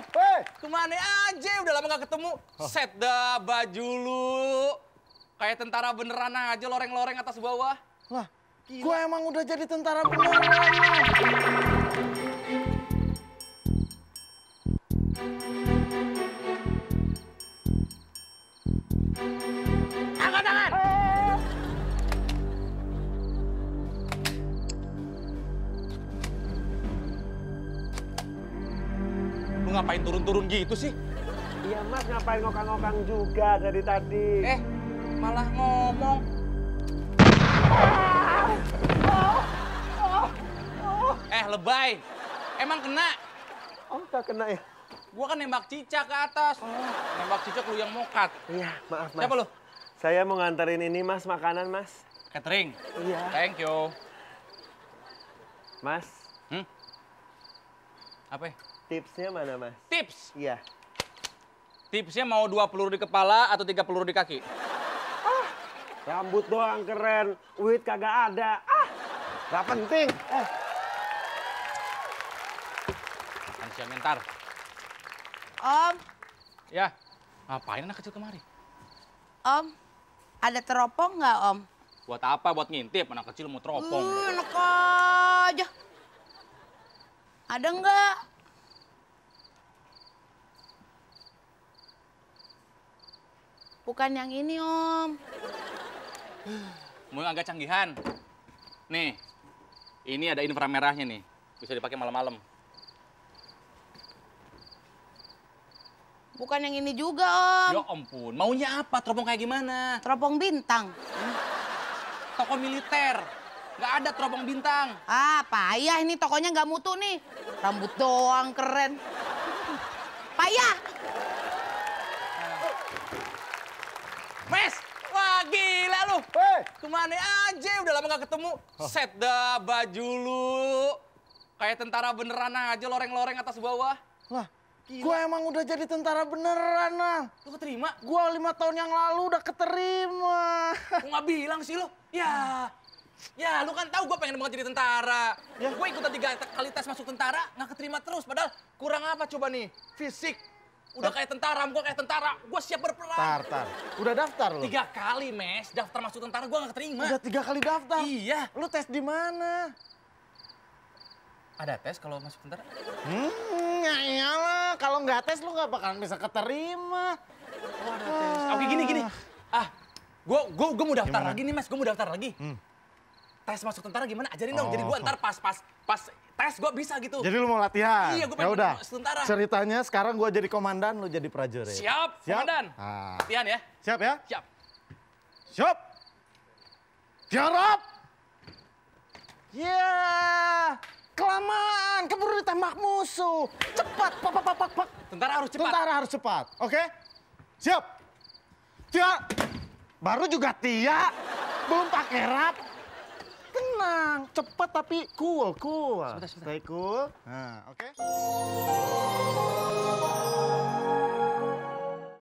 Eh. Kemana aja? Udah lama gak ketemu. Set dah baju lu. Kayak tentara beneran aja loreng-loreng atas bawah. Lah, Gila. gua emang udah jadi tentara beneran. you. Lu ngapain turun-turun gitu sih? Iya mas, ngapain ngokang-ngokang juga dari tadi. Eh, malah ngomong. Oh, oh, oh. Eh, lebay. Emang kena? Oh, tak kena ya? Gua kan nembak cicak ke atas. Oh. Nembak cicak lu yang mokat. Iya, maaf mas. Siapa lu? Saya mau nganterin ini mas, makanan mas. Catering? Iya. Thank you. Mas, hmm? Apa? Ya? Tipsnya mana, Mas? Tips? Iya. Tipsnya mau dua peluru di kepala atau tiga peluru di kaki? Ah, rambut doang keren, wit kagak ada. Ah, gak penting. Eh. Ansiang mentar. Om. Ya, ngapain anak kecil kemari? Om, ada teropong nggak Om? Buat apa? Buat ngintip. Anak kecil mau teropong. Uh, enak aja. Ada nggak? Bukan yang ini, Om. Mau agak canggihan. Nih, ini ada inframerahnya nih. Bisa dipakai malam-malam. Bukan yang ini juga, Om. Ya ampun, maunya apa? Teropong kayak gimana? Teropong bintang. Hmm? Toko militer. Nggak ada teropong bintang. Ah, payah ini tokonya nggak mutu nih. Rambut doang keren. Payah. Mes, wah gila lu. Hey. Kemana aja, udah lama gak ketemu. Set dah baju lu. Kayak tentara beneran aja, loreng-loreng atas bawah. Lah, Gue emang udah jadi tentara beneran, Nang. Lu keterima? Gue lima tahun yang lalu udah keterima. Lu gak bilang sih lu? Ya, ya lu kan tahu gue pengen banget jadi tentara. Ya. Gue ikutan tiga kali tes masuk tentara, nggak keterima terus. Padahal kurang apa coba nih? Fisik, Udah kayak tentara, gue kayak tentara. Gue siap berperang. Tar, tar. Udah daftar lu? Tiga kali, Mes. Daftar masuk tentara gue gak terima. Udah tiga kali daftar? Iya. Lu tes di mana? Ada tes kalau masuk tentara? Hmm, ya iyalah. Kalau nggak tes lu nggak bakalan bisa keterima. Oh, ada ah. tes. Oke, gini, gini. Ah, gue gua, gua mau daftar Gimana? lagi nih, Mes. Gue mau daftar lagi. Hmm tes masuk tentara gimana? Ajarin dong. Oh. Jadi gue ntar pas pas pas tes gue bisa gitu. Jadi lu mau latihan? Iya, gue pengen ya udah. tentara. Ceritanya sekarang gue jadi komandan, lu jadi prajurit. Siap, Siap. komandan. Ah. Latihan ya. Siap ya? Siap. Siap. jarap Ya, yeah. kelamaan, keburu ditembak musuh. Cepat, pak, pak, pak, pak, pak. Tentara harus cepat. Tentara harus cepat, oke? Okay? Siap. Tia, baru juga Tia, belum pakai rap tenang, cepat tapi cool, cool. Sebentar, sebentar. Stay cool. Nah, oke. Okay?